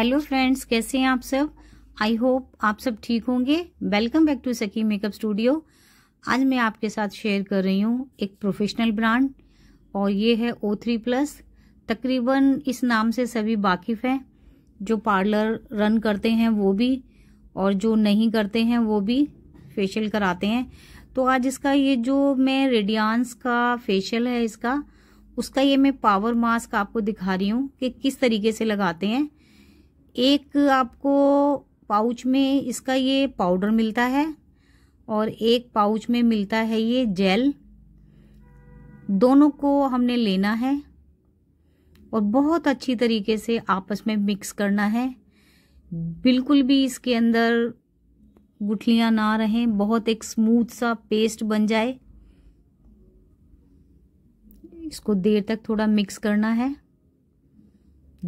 hello friends कैसे हैं आप सब आई होप आप सब ठीक होंगे welcome back to Sakhi makeup studio आज मैं आपके साथ शेयर कर रही हूँ एक प्रोफेशनल ब्रांड और ये है ओ थ्री प्लस तकरीबन इस नाम से सभी वाकिफ़ हैं जो पार्लर रन करते हैं वो भी और जो नहीं करते हैं वो भी फेशियल कराते हैं तो आज इसका ये जो मैं रेडियांस का फेशियल है इसका उसका ये मैं पावर मास्क आपको दिखा रही हूँ कि किस तरीके से लगाते हैं एक आपको पाउच में इसका ये पाउडर मिलता है और एक पाउच में मिलता है ये जेल दोनों को हमने लेना है और बहुत अच्छी तरीके से आपस में मिक्स करना है बिल्कुल भी इसके अंदर गुठलियाँ ना रहें बहुत एक स्मूथ सा पेस्ट बन जाए इसको देर तक थोड़ा मिक्स करना है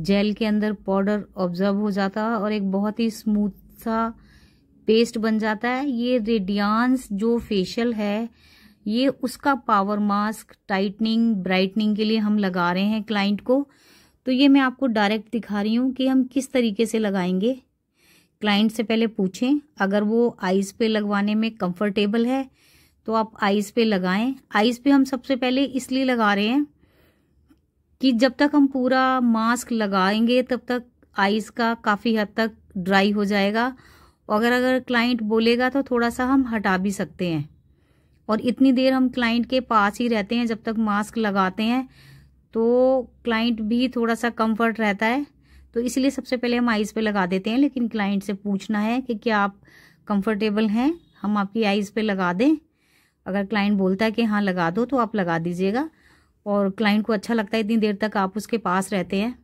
जेल के अंदर पाउडर ऑब्जर्व हो जाता है और एक बहुत ही स्मूथ सा पेस्ट बन जाता है ये रेडियांस जो फेशियल है ये उसका पावर मास्क टाइटनिंग ब्राइटनिंग के लिए हम लगा रहे हैं क्लाइंट को तो ये मैं आपको डायरेक्ट दिखा रही हूँ कि हम किस तरीके से लगाएंगे क्लाइंट से पहले पूछें अगर वो आइज़ पे लगवाने में कंफर्टेबल है तो आप आइज़ पे लगाएं आइज़ पे हम सबसे पहले इसलिए लगा रहे हैं कि जब तक हम पूरा मास्क लगाएंगे तब तक आइस का काफ़ी हद तक ड्राई हो जाएगा अगर अगर क्लाइंट बोलेगा तो थोड़ा सा हम हटा भी सकते हैं और इतनी देर हम क्लाइंट के पास ही रहते हैं जब तक मास्क लगाते हैं तो क्लाइंट भी थोड़ा सा कंफर्ट रहता है तो इसलिए सबसे पहले हम आइज़ पे लगा देते हैं लेकिन क्लाइंट से पूछना है कि क्या आप कंफर्टेबल हैं हम आपकी आइज़ पे लगा दें अगर क्लाइंट बोलता है कि हाँ लगा दो तो आप लगा दीजिएगा और क्लाइंट को अच्छा लगता है इतनी देर तक आप उसके पास रहते हैं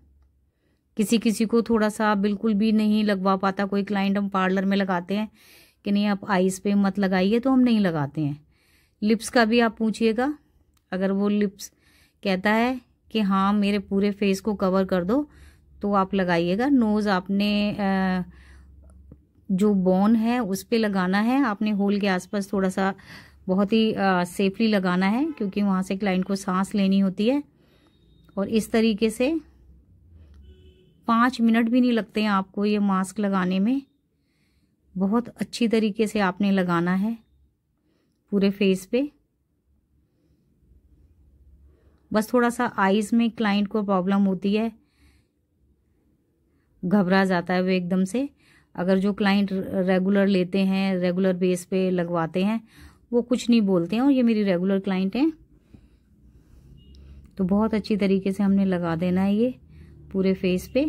किसी किसी को थोड़ा सा बिल्कुल भी नहीं लगवा पाता कोई क्लाइंट हम पार्लर में लगाते हैं कि नहीं आप आइस पे मत लगाइए तो हम नहीं लगाते हैं लिप्स का भी आप पूछिएगा अगर वो लिप्स कहता है कि हाँ मेरे पूरे फेस को कवर कर दो तो आप लगाइएगा नोज़ आपने जो बॉन है उस पर लगाना है आपने होल के आसपास थोड़ा सा बहुत ही सेफली लगाना है क्योंकि वहाँ से क्लाइंट को सांस लेनी होती है और इस तरीके से पाँच मिनट भी नहीं लगते हैं आपको ये मास्क लगाने में बहुत अच्छी तरीके से आपने लगाना है पूरे फेस पे बस थोड़ा सा आईज में क्लाइंट को प्रॉब्लम होती है घबरा जाता है वो एकदम से अगर जो क्लाइंट रेगुलर लेते हैं रेगुलर बेस पे लगवाते हैं वो कुछ नहीं बोलते हैं और ये मेरी रेगुलर क्लाइंट हैं तो बहुत अच्छी तरीके से हमने लगा देना है ये पूरे फेस पे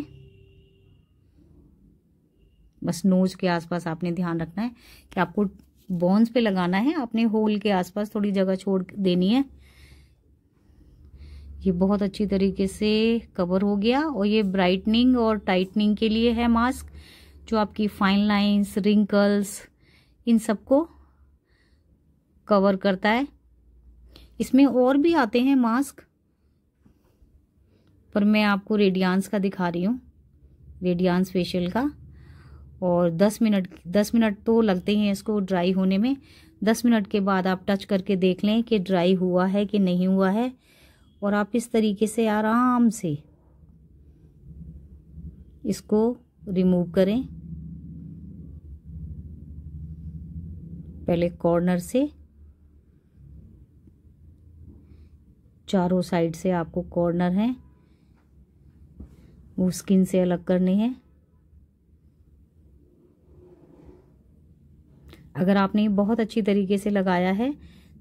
बस नोज के आसपास आपने ध्यान रखना है कि आपको बॉन्स पे लगाना है आपने होल के आसपास थोड़ी जगह छोड़ देनी है ये बहुत अच्छी तरीके से कवर हो गया और ये ब्राइटनिंग और टाइटनिंग के लिए है मास्क जो आपकी फाइन लाइंस रिंकल्स इन सबको कवर करता है इसमें और भी आते हैं मास्क पर मैं आपको रेडियांस का दिखा रही हूँ रेडियांस फेशियल का और दस मिनट दस मिनट तो लगते हैं इसको ड्राई होने में दस मिनट के बाद आप टच करके देख लें कि ड्राई हुआ है कि नहीं हुआ है और आप इस तरीके से आराम से इसको रिमूव करें पहले कॉर्नर से चारों साइड से आपको कॉर्नर है वो स्किन से अलग करने हैं अगर आपने बहुत अच्छी तरीके से लगाया है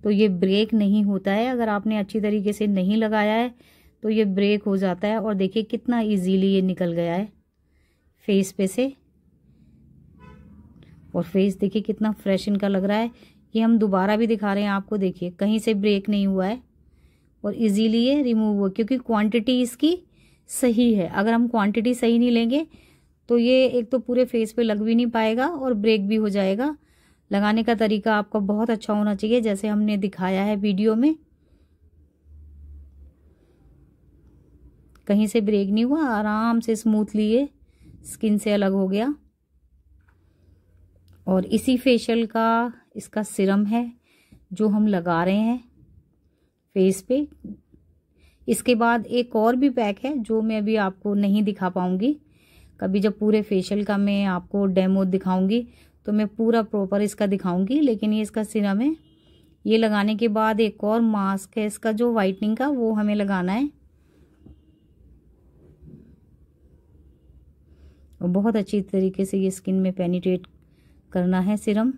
तो ये ब्रेक नहीं होता है अगर आपने अच्छी तरीके से नहीं लगाया है तो ये ब्रेक हो जाता है और देखिए कितना इजीली ये निकल गया है फेस पे से और फेस देखिए कितना फ्रेश इनका लग रहा है ये हम दोबारा भी दिखा रहे हैं आपको देखिए कहीं से ब्रेक नहीं हुआ है और इजीली ये रिमूव हुआ क्योंकि क्वांटिटी इसकी सही है अगर हम क्वांटिटी सही नहीं लेंगे तो ये एक तो पूरे फेस पे लग भी नहीं पाएगा और ब्रेक भी हो जाएगा लगाने का तरीका आपका बहुत अच्छा होना चाहिए जैसे हमने दिखाया है वीडियो में कहीं से ब्रेक नहीं हुआ आराम से स्मूथली ये स्किन से अलग हो गया और इसी फेशियल का इसका सिरम है जो हम लगा रहे हैं फेस पे इसके बाद एक और भी पैक है जो मैं अभी आपको नहीं दिखा पाऊंगी कभी जब पूरे फेशियल का मैं आपको डेमो दिखाऊंगी तो मैं पूरा प्रॉपर इसका दिखाऊंगी लेकिन ये इसका सिरम है ये लगाने के बाद एक और मास्क है इसका जो वाइटनिंग का वो हमें लगाना है बहुत अच्छी तरीके से ये स्किन में पेनिट्रेट करना है सिरम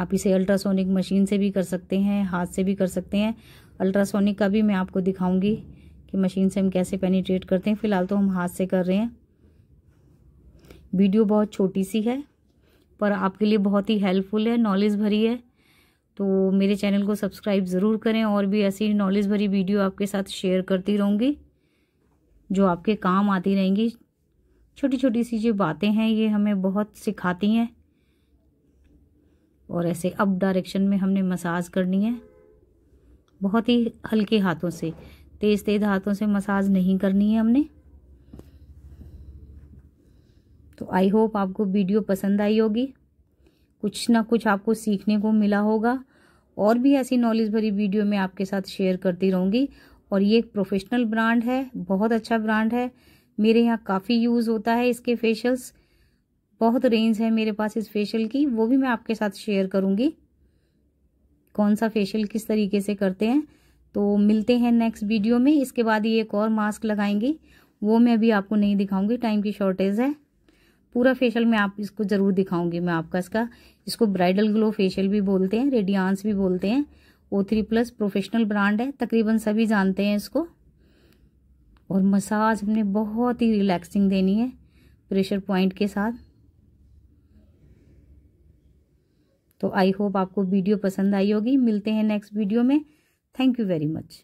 आप इसे अल्ट्रासोनिक मशीन से भी कर सकते हैं हाथ से भी कर सकते हैं अल्ट्रासोनिक का भी मैं आपको दिखाऊंगी कि मशीन से हम कैसे पेनीट्रेट करते हैं फ़िलहाल तो हम हाथ से कर रहे हैं वीडियो बहुत छोटी सी है पर आपके लिए बहुत ही हेल्पफुल है नॉलेज भरी है तो मेरे चैनल को सब्सक्राइब ज़रूर करें और भी ऐसी नॉलेज भरी वीडियो आपके साथ शेयर करती रहूँगी जो आपके काम आती रहेंगी छोटी छोटी सी जो बातें हैं ये हमें बहुत सिखाती हैं और ऐसे अप डायरेक्शन में हमने मसाज करनी है बहुत ही हल्के हाथों से तेज़ तेज़ हाथों से मसाज नहीं करनी है हमने तो आई होप आपको वीडियो पसंद आई होगी कुछ ना कुछ आपको सीखने को मिला होगा और भी ऐसी नॉलेज भरी वीडियो मैं आपके साथ शेयर करती रहूँगी और ये एक प्रोफेशनल ब्रांड है बहुत अच्छा ब्रांड है मेरे यहाँ काफ़ी यूज़ होता है इसके फेशियल्स बहुत रेंज है मेरे पास इस फेशियल की वो भी मैं आपके साथ शेयर करूँगी कौन सा फेशियल किस तरीके से करते हैं तो मिलते हैं नेक्स्ट वीडियो में इसके बाद ये एक और मास्क लगाएंगी वो मैं अभी आपको नहीं दिखाऊंगी टाइम की शॉर्टेज है पूरा फेशियल मैं आप इसको ज़रूर दिखाऊंगी मैं आपका इसका इसको ब्राइडल ग्लो फेशियल भी बोलते हैं रेडियांस भी बोलते हैं O three plus professional brand है तकरीबन सभी जानते हैं इसको और मसाज हमने बहुत ही रिलैक्सिंग देनी है प्रेशर पॉइंट के साथ तो आई होप आपको वीडियो पसंद आई होगी मिलते हैं नेक्स्ट वीडियो में थैंक यू वेरी मच